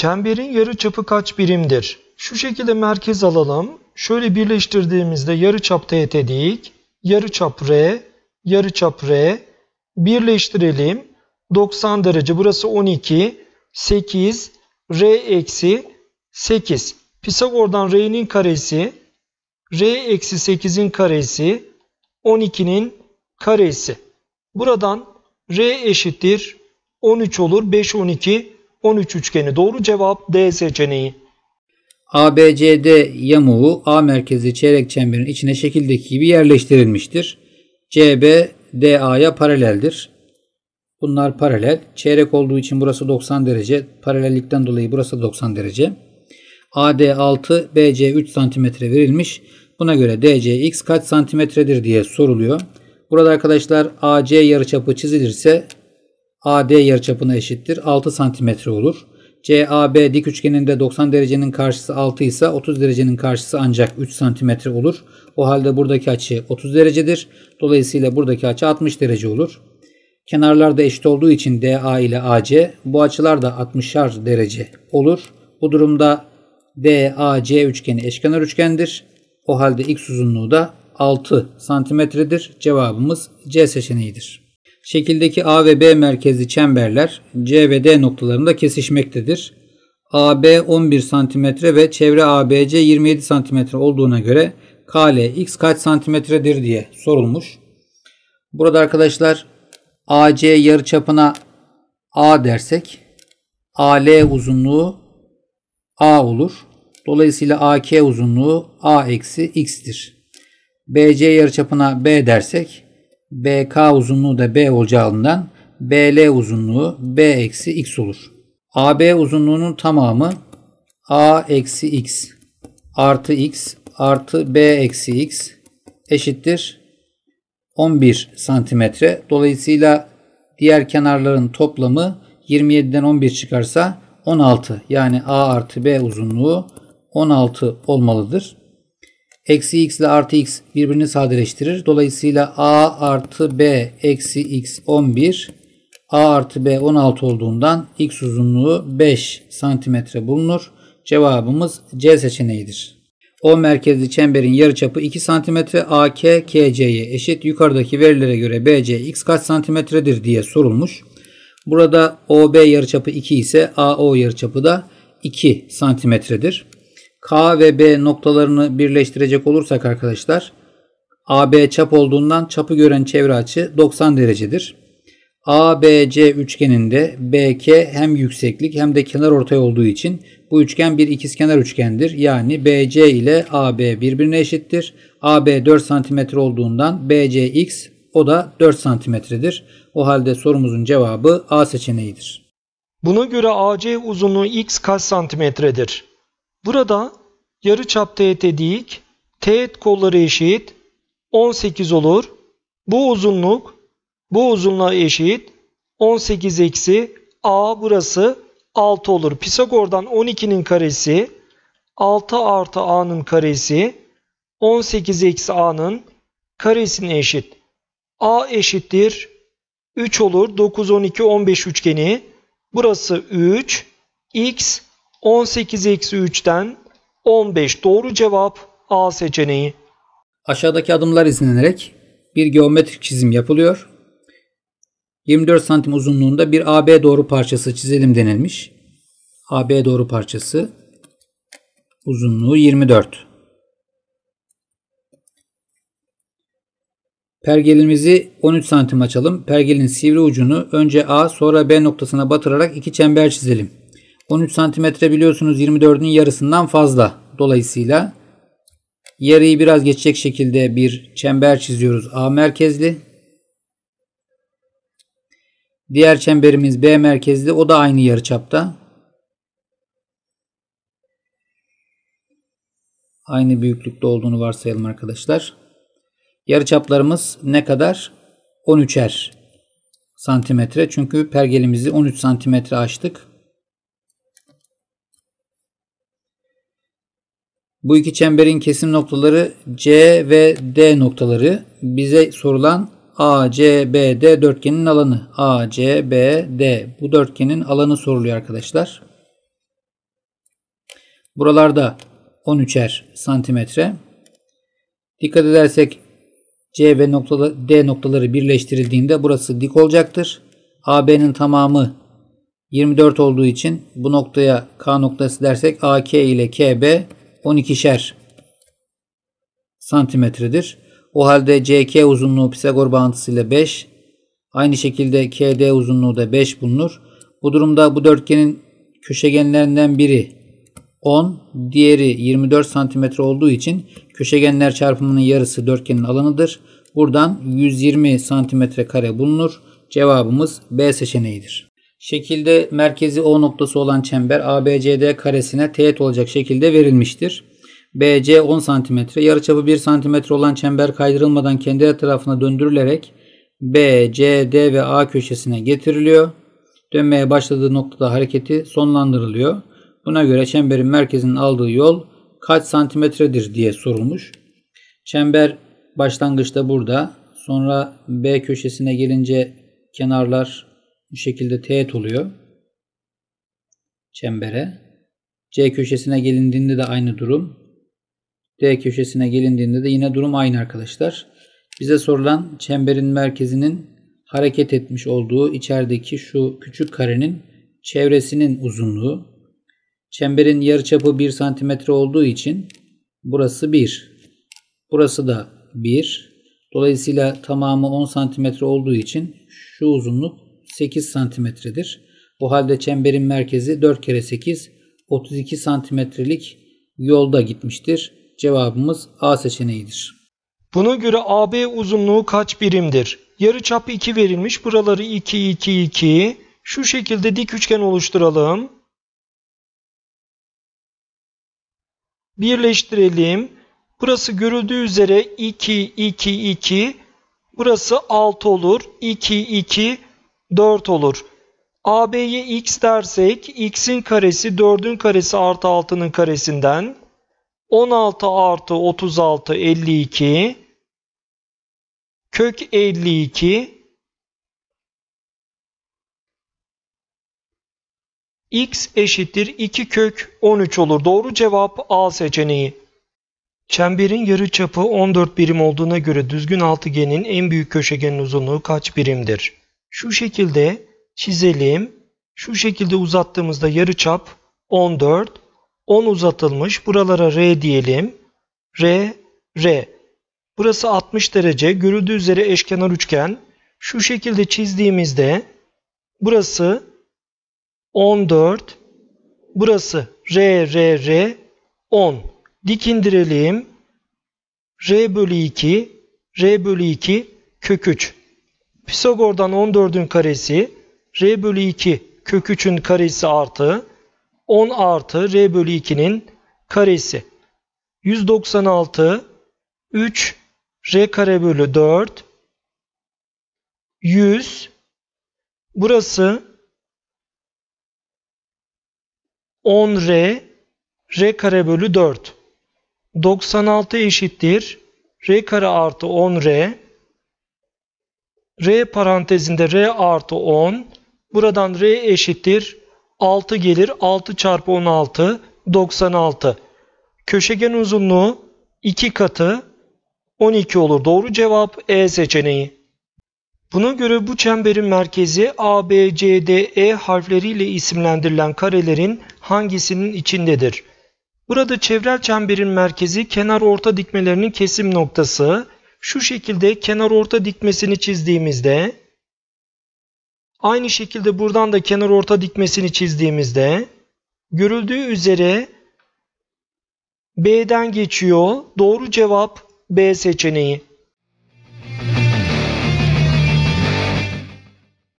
Çemberin yarı çapı kaç birimdir? Şu şekilde merkez alalım. Şöyle birleştirdiğimizde yarı yarıçap TT dik, çap R, yarı çap R birleştirelim. 90 derece burası 12, 8, R eksi 8. Pisagor'dan R'nin karesi, R eksi 8'in karesi, 12'nin karesi. Buradan R eşittir 13 olur. 5, 12, 13 üçgeni doğru cevap D seçeneği. ABCD yamuğu A merkezi çeyrek çemberin içine şekildeki gibi yerleştirilmiştir. CB DA'ya paraleldir. Bunlar paralel. Çeyrek olduğu için burası 90 derece. Paralellikten dolayı burası 90 derece. AD 6, BC 3 cm verilmiş. Buna göre DC x kaç santimetredir diye soruluyor. Burada arkadaşlar AC yarıçapı çizilirse AD yarıçapına eşittir 6 cm olur. CAB dik üçgeninde 90 derecenin karşısı 6 ise 30 derecenin karşısı ancak 3 cm olur. O halde buradaki açı 30 derecedir. Dolayısıyla buradaki açı 60 derece olur. Kenarlar da eşit olduğu için DA ile AC bu açılar da 60'ar derece olur. Bu durumda DAC üçgeni eşkenar üçgendir. O halde x uzunluğu da 6 santimetredir. Cevabımız C seçeneğidir. Şekildeki A ve B merkezli çemberler C ve D noktalarında kesişmektedir. AB 11 cm ve çevre ABC 27 cm olduğuna göre KL x kaç santimetredir diye sorulmuş. Burada arkadaşlar AC yarıçapına A dersek AL uzunluğu A olur. Dolayısıyla AK uzunluğu A eksi x'tir. BC yarıçapına B dersek BK uzunluğu da B olacağından BL uzunluğu B eksi X olur. AB uzunluğunun tamamı A eksi X artı X artı B eksi X eşittir 11 santimetre. Dolayısıyla diğer kenarların toplamı 27'den 11 çıkarsa 16 yani A artı B uzunluğu 16 olmalıdır. Eksi x ile artı x birbirini sadeleştirir. Dolayısıyla a artı b eksi x 11. a artı b 16 olduğundan x uzunluğu 5 santimetre bulunur. Cevabımız C seçeneğidir. O merkezli çemberin yarıçapı 2 santimetre. AK KC'ye eşit. Yukarıdaki verilere göre BC x kaç santimetredir diye sorulmuş. Burada OB yarıçapı 2 ise AO yarıçapı da 2 santimetredir. K ve B noktalarını birleştirecek olursak arkadaşlar AB çap olduğundan çapı gören çevre açı 90 derecedir. ABC üçgeninde BK hem yükseklik hem de kenar ortay olduğu için bu üçgen bir ikizkenar üçgendir. Yani BC ile AB birbirine eşittir. AB 4 cm olduğundan BCX o da 4 cm'dir. O halde sorumuzun cevabı A seçeneğidir. Buna göre AC uzunluğu x kaç santimetredir? Burada yarı çap teğet dik, teğet kolları eşit 18 olur. Bu uzunluk bu uzunluğa eşit 18 eksi a burası 6 olur. Pisagor'dan 12'nin karesi 6 artı a'nın karesi 18 eksi a'nın karesine eşit. a eşittir 3 olur. 9, 12, 15 üçgeni. Burası 3. x 18-3'ten 15 doğru cevap A seçeneği. Aşağıdaki adımlar izlenerek bir geometrik çizim yapılıyor. 24 santim uzunluğunda bir AB doğru parçası çizelim denilmiş. AB doğru parçası uzunluğu 24. Pergelimizi 13 santim açalım. Pergelin sivri ucunu önce A sonra B noktasına batırarak iki çember çizelim. 13 santimetre biliyorsunuz 24'ün yarısından fazla. Dolayısıyla yarıyı biraz geçecek şekilde bir çember çiziyoruz A merkezli. Diğer çemberimiz B merkezli. O da aynı yarıçapta. Aynı büyüklükte olduğunu varsayalım arkadaşlar. Yarıçaplarımız ne kadar? 13'er santimetre. Çünkü pergelimizi 13 santimetre açtık. Bu iki çemberin kesim noktaları C ve D noktaları. Bize sorulan ACBD dörtgenin alanı. ACBD bu dörtgenin alanı soruluyor arkadaşlar. Buralarda 13'er santimetre. Dikkat edersek C ve noktada, D noktaları birleştirildiğinde burası dik olacaktır. AB'nin tamamı 24 olduğu için bu noktaya K noktası dersek AK ile KB 12'şer santimetredir. O halde CK uzunluğu Pisagor bağıntısıyla 5. Aynı şekilde KD uzunluğu da 5 bulunur. Bu durumda bu dörtgenin köşegenlerinden biri 10, diğeri 24 santimetre olduğu için köşegenler çarpımının yarısı dörtgenin alanıdır. Buradan 120 santimetre kare bulunur. Cevabımız B seçeneğidir. Şekilde merkezi O noktası olan çember ABCD karesine teğet olacak şekilde verilmiştir. BC 10 cm, yarıçapı 1 cm olan çember kaydırılmadan kendi etrafına döndürülerek B, C, D ve A köşesine getiriliyor. Dönmeye başladığı noktada hareketi sonlandırılıyor. Buna göre çemberin merkezinin aldığı yol kaç santimetredir diye sorulmuş. Çember başlangıçta burada. Sonra B köşesine gelince kenarlar bu şekilde teğet oluyor. Çembere. C köşesine gelindiğinde de aynı durum. D köşesine gelindiğinde de yine durum aynı arkadaşlar. Bize sorulan çemberin merkezinin hareket etmiş olduğu içerideki şu küçük karenin çevresinin uzunluğu. Çemberin yarıçapı 1 cm olduğu için burası 1. Burası da 1. Dolayısıyla tamamı 10 cm olduğu için şu uzunluk 8 santimetredir. O halde çemberin merkezi 4 kere 8 32 santimetrelik yolda gitmiştir. Cevabımız A seçeneğidir. Buna göre AB uzunluğu kaç birimdir? Yarı çapı 2 verilmiş. Buraları 2, 2, 2. Şu şekilde dik üçgen oluşturalım. Birleştirelim. Burası görüldüğü üzere 2, 2, 2. Burası 6 olur. 2, 2. 4 olur. AB'ye x dersek x'in karesi 4'ün karesi artı 6'nın karesinden 16 artı 36 52 kök 52 x eşittir 2 kök 13 olur. Doğru cevap A seçeneği. Çemberin yarı çapı 14 birim olduğuna göre düzgün altıgenin en büyük köşegenin uzunluğu kaç birimdir? Şu şekilde çizelim. Şu şekilde uzattığımızda yarıçap 14, 10 uzatılmış. Buralara R diyelim. R, R. Burası 60 derece. Görüldüğü üzere eşkenar üçgen. Şu şekilde çizdiğimizde burası 14, burası R, R, R, 10. Dik indirelim. R bölü 2, R bölü 2 kök 3. Pisagor'dan 14'ün karesi r bölü 2 kök 3'ün karesi artı 10 artı r bölü 2'nin karesi. 196 3 r kare bölü 4 100 burası 10r r kare bölü 4 96 eşittir r kare artı 10r R parantezinde R artı 10. Buradan R eşittir. 6 gelir. 6 çarpı 16. 96. Köşegen uzunluğu 2 katı 12 olur. Doğru cevap E seçeneği. Buna göre bu çemberin merkezi A, B, C, D, E harfleriyle isimlendirilen karelerin hangisinin içindedir? Burada çevrel çemberin merkezi kenar orta dikmelerinin kesim noktası, şu şekilde kenar orta dikmesini çizdiğimizde aynı şekilde buradan da kenar orta dikmesini çizdiğimizde görüldüğü üzere B'den geçiyor. Doğru cevap B seçeneği.